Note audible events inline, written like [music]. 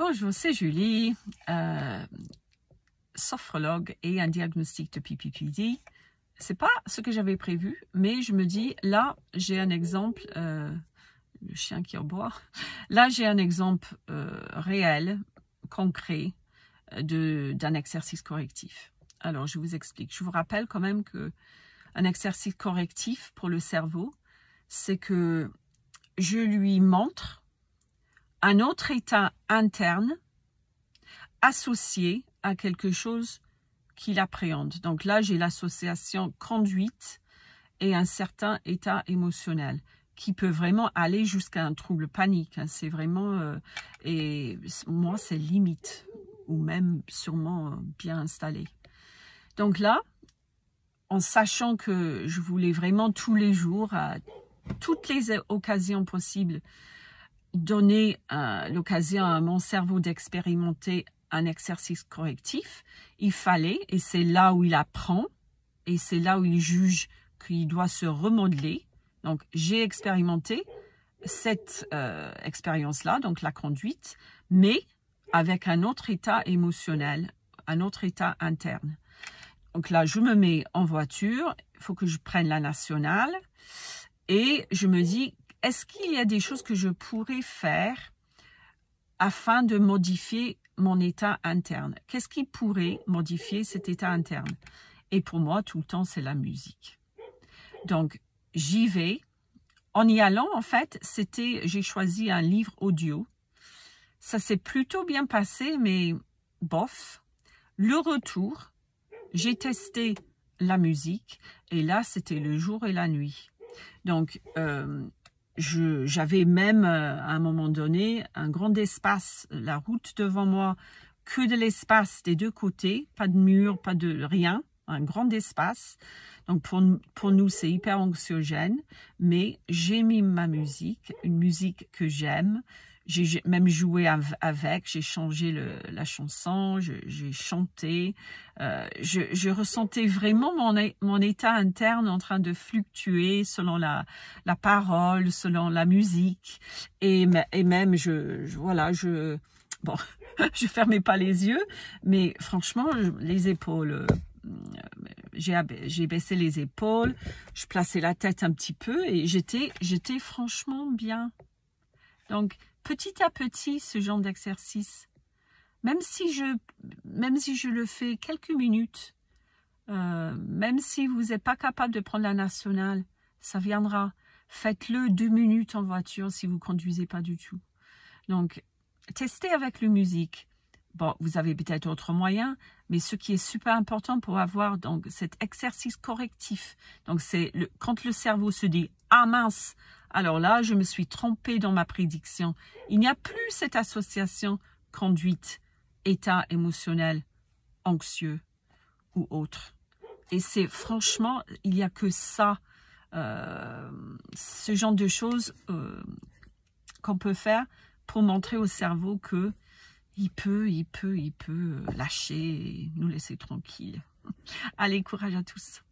Bonjour, c'est Julie, euh, sophrologue et un diagnostic de PPPD. C'est pas ce que j'avais prévu, mais je me dis, là, j'ai un exemple, euh, le chien qui aboie, là, j'ai un exemple euh, réel, concret, d'un exercice correctif. Alors, je vous explique. Je vous rappelle quand même que un exercice correctif pour le cerveau, c'est que je lui montre un autre état interne associé à quelque chose qu'il appréhende. Donc là, j'ai l'association conduite et un certain état émotionnel qui peut vraiment aller jusqu'à un trouble panique. Hein. C'est vraiment, euh, et moi, c'est limite, ou même sûrement euh, bien installé. Donc là, en sachant que je voulais vraiment tous les jours, à toutes les occasions possibles, donner euh, l'occasion à mon cerveau d'expérimenter un exercice correctif, il fallait, et c'est là où il apprend, et c'est là où il juge qu'il doit se remodeler. Donc, j'ai expérimenté cette euh, expérience-là, donc la conduite, mais avec un autre état émotionnel, un autre état interne. Donc là, je me mets en voiture, il faut que je prenne la nationale, et je me dis, est-ce qu'il y a des choses que je pourrais faire afin de modifier mon état interne Qu'est-ce qui pourrait modifier cet état interne Et pour moi, tout le temps, c'est la musique. Donc, j'y vais. En y allant, en fait, c'était, j'ai choisi un livre audio. Ça s'est plutôt bien passé, mais bof. Le retour, j'ai testé la musique et là, c'était le jour et la nuit. Donc, euh, j'avais même euh, à un moment donné un grand espace, euh, la route devant moi, que de l'espace des deux côtés, pas de mur, pas de rien, un grand espace. Donc pour, pour nous, c'est hyper anxiogène, mais j'ai mis ma musique, une musique que j'aime, j'ai même joué avec, j'ai changé la chanson, j'ai chanté. Euh, je, ressentais vraiment mon, mon, état interne en train de fluctuer selon la, parole, selon la musique. Et, même, je, voilà, je... Bon, [laughs] je fermais pas les yeux, mais franchement, les épaules euh, j'ai baissé les épaules, je plaçais la tête un petit peu et j'étais j'étais franchement bien. Donc, petit à petit, ce genre d'exercice, même si je, même si je le fais quelques minutes, euh, même si vous n'êtes pas capable de prendre la nationale, ça viendra. Faites-le deux minutes en voiture si vous ne conduisez pas du tout. Donc, testez avec le musique. Bon, vous avez peut-être autre moyen, mais ce qui est super important pour avoir donc cet exercice correctif. Donc, c'est quand le cerveau se dit ah mince, alors là, je me suis trompée dans ma prédiction. Il n'y a plus cette association conduite, état émotionnel, anxieux ou autre. Et c'est franchement, il n'y a que ça, euh, ce genre de choses euh, qu'on peut faire pour montrer au cerveau que il peut, il peut, il peut lâcher nous laisser tranquilles. [laughs] Allez, courage à tous.